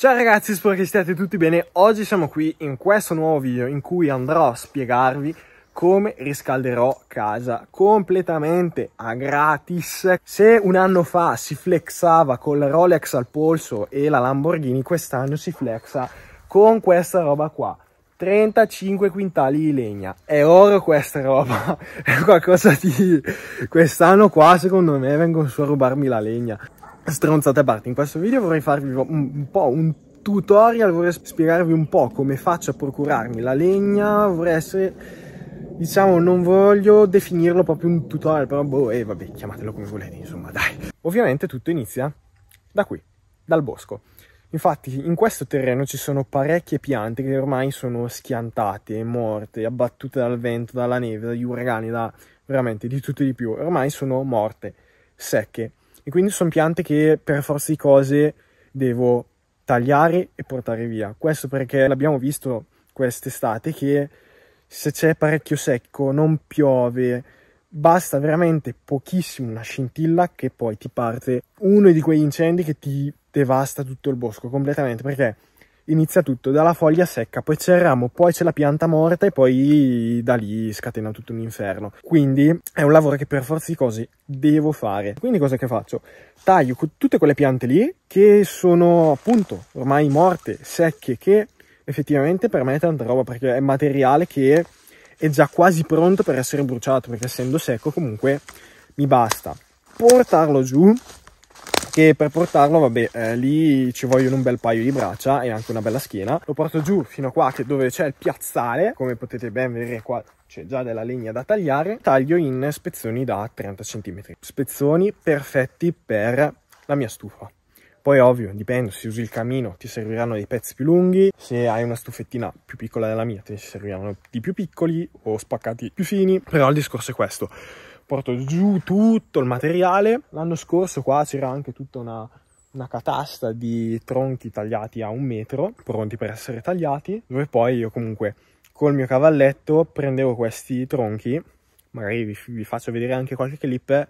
Ciao ragazzi, spero che stiate tutti bene. Oggi siamo qui in questo nuovo video in cui andrò a spiegarvi come riscalderò casa completamente a gratis. Se un anno fa si flexava con la Rolex al polso e la Lamborghini, quest'anno si flexa con questa roba qua. 35 quintali di legna. È oro questa roba. È qualcosa di... Quest'anno qua secondo me vengono su a rubarmi la legna stronzate a parte, in questo video vorrei farvi un, un po' un tutorial, vorrei spiegarvi un po' come faccio a procurarmi la legna, vorrei essere diciamo non voglio definirlo proprio un tutorial però boh e eh, vabbè chiamatelo come volete insomma dai ovviamente tutto inizia da qui dal bosco infatti in questo terreno ci sono parecchie piante che ormai sono schiantate morte abbattute dal vento dalla neve dagli uragani da veramente di tutto e di più ormai sono morte secche e quindi sono piante che per forza di cose devo tagliare e portare via. Questo perché l'abbiamo visto quest'estate che se c'è parecchio secco, non piove, basta veramente pochissimo una scintilla che poi ti parte uno di quegli incendi che ti devasta tutto il bosco completamente perché inizia tutto dalla foglia secca, poi c'è il ramo, poi c'è la pianta morta e poi da lì scatena tutto un inferno. Quindi è un lavoro che per forza di cose devo fare. Quindi cosa che faccio? Taglio tutte quelle piante lì che sono appunto ormai morte, secche, che effettivamente per me è tanta roba perché è materiale che è già quasi pronto per essere bruciato perché essendo secco comunque mi basta portarlo giù che per portarlo vabbè eh, lì ci vogliono un bel paio di braccia e anche una bella schiena lo porto giù fino a qua che dove c'è il piazzale come potete ben vedere qua c'è già della legna da tagliare taglio in spezzoni da 30 cm spezzoni perfetti per la mia stufa poi ovvio, dipende, se usi il camino ti serviranno dei pezzi più lunghi, se hai una stufettina più piccola della mia ti serviranno di più piccoli o spaccati più fini, però il discorso è questo porto giù tutto il materiale. L'anno scorso qua c'era anche tutta una, una catasta di tronchi tagliati a un metro, pronti per essere tagliati, dove poi io comunque col mio cavalletto prendevo questi tronchi, magari vi, vi faccio vedere anche qualche clip.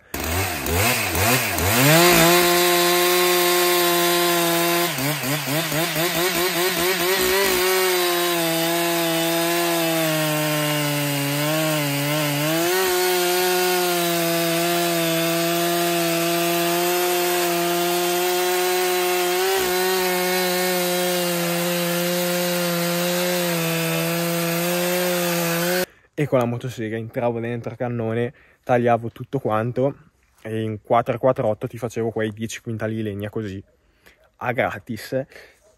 e con la motosega entravo dentro cannone, tagliavo tutto quanto e in 448 ti facevo quei 10 quintali di legna così a gratis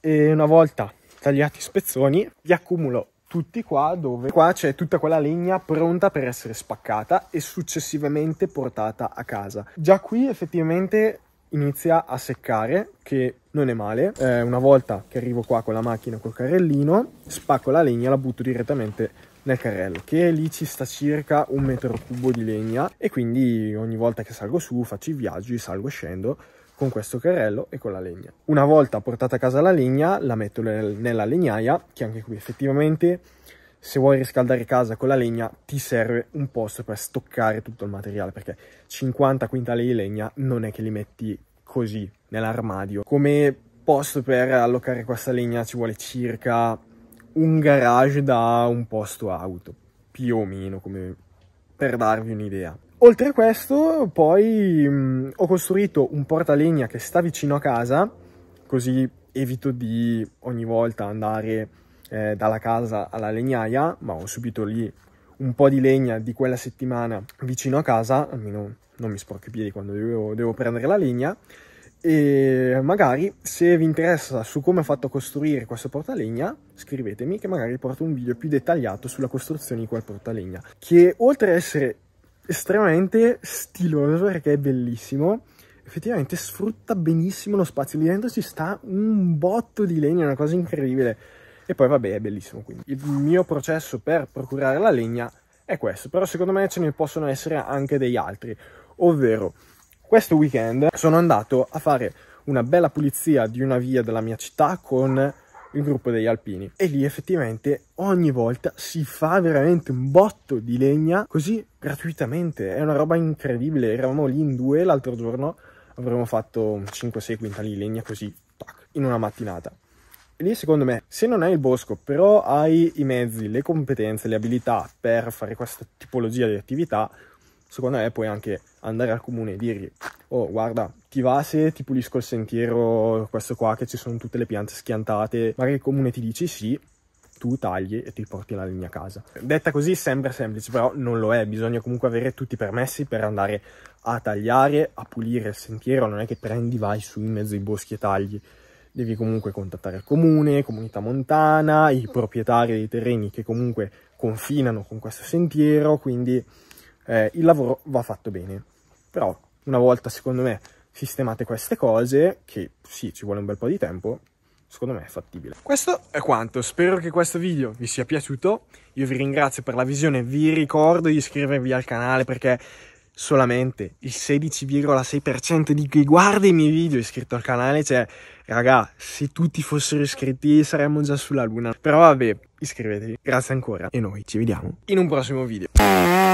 e una volta tagliati i spezzoni li accumulo tutti qua dove qua c'è tutta quella legna pronta per essere spaccata e successivamente portata a casa. Già qui effettivamente inizia a seccare che non è male. Eh, una volta che arrivo qua con la macchina col carrellino spacco la legna la butto direttamente nel carrello che lì ci sta circa un metro cubo di legna e quindi ogni volta che salgo su faccio i viaggi, salgo e scendo con questo carrello e con la legna. Una volta portata a casa la legna la metto nel, nella legnaia che anche qui effettivamente se vuoi riscaldare casa con la legna ti serve un posto per stoccare tutto il materiale perché 50 quintali di legna non è che li metti così nell'armadio. Come posto per allocare questa legna ci vuole circa un garage da un posto auto, più o meno, come per darvi un'idea. Oltre a questo, poi mh, mm, ho costruito un portalegna che sta vicino a casa, così evito di ogni volta andare eh, dalla casa alla legnaia, ma ho subito lì un po' di legna di quella settimana vicino a casa, almeno non mi sporco i piedi quando devo, devo prendere la legna, e magari se vi interessa su come ho fatto a costruire questo portalegna scrivetemi che magari porto un video più dettagliato sulla costruzione di quel portalegna che oltre ad essere estremamente stiloso perché è bellissimo effettivamente sfrutta benissimo lo spazio lì dentro ci sta un botto di legna una cosa incredibile e poi vabbè è bellissimo quindi il mio processo per procurare la legna è questo però secondo me ce ne possono essere anche degli altri ovvero questo weekend sono andato a fare una bella pulizia di una via della mia città con il gruppo degli alpini e lì effettivamente ogni volta si fa veramente un botto di legna così gratuitamente è una roba incredibile eravamo lì in due l'altro giorno avremmo fatto 5-6 quintali di legna così tac, in una mattinata e lì secondo me se non hai il bosco però hai i mezzi le competenze le abilità per fare questa tipologia di attività secondo me puoi anche andare al comune e dirgli oh guarda ti va se ti pulisco il sentiero questo qua che ci sono tutte le piante schiantate magari il comune ti dice sì tu tagli e ti porti la legna a casa. Detta così sembra semplice, però non lo è, bisogna comunque avere tutti i permessi per andare a tagliare, a pulire il sentiero, non è che prendi, vai su in mezzo ai boschi e tagli. Devi comunque contattare il comune, comunità montana, i proprietari dei terreni che comunque confinano con questo sentiero, quindi eh, il lavoro va fatto bene. Però una volta, secondo me, sistemate queste cose, che sì, ci vuole un bel po' di tempo, secondo me è fattibile. Questo è quanto, spero che questo video vi sia piaciuto, io vi ringrazio per la visione, vi ricordo di iscrivervi al canale perché solamente il 16,6% di chi guarda i miei video è iscritto al canale, cioè raga, se tutti fossero iscritti saremmo già sulla luna, però vabbè, iscrivetevi, grazie ancora e noi ci vediamo in un prossimo video.